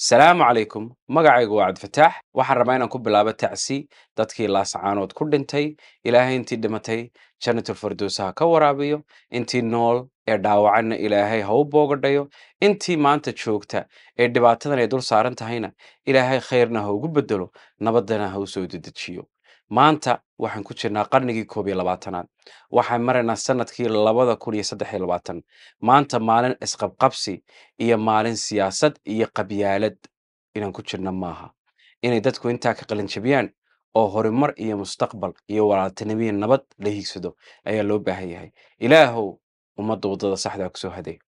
salaamu calaykum magacaygu waa cabdifataax waxaan rabaa inaan ku bilaabo tacsi dadkii laascaanood ku dhintay ilaahay intii dhimatay jannatul farduusa ha ka waraabiyo intii nool ee dhaawacanna ilaahay ha u boogadhayo intii maanta joogta ee dhibaatadan ay dul saaran tahayna ilaahay khayrna ha ugu beddelo nabaddana ha u soo dedejiyo maanta waxaan ku jirnaa qarnigii koob iyo labaatanaad waxaan maraynaa sanadkii labada kun iyo saddex iyo labaatan maanta maalin isqabqabsi iyo maalin siyaasad iyo qabyaalad inaan ku jirna maaha inay dadku intaa ka qalinjabiyaan oo horumar iyo mustaqbal iyo walaaltinimiya nabad la hiigsado ayaa loo baahan yahay ilaahow ummadda waddada saxdaa ah kusoo haday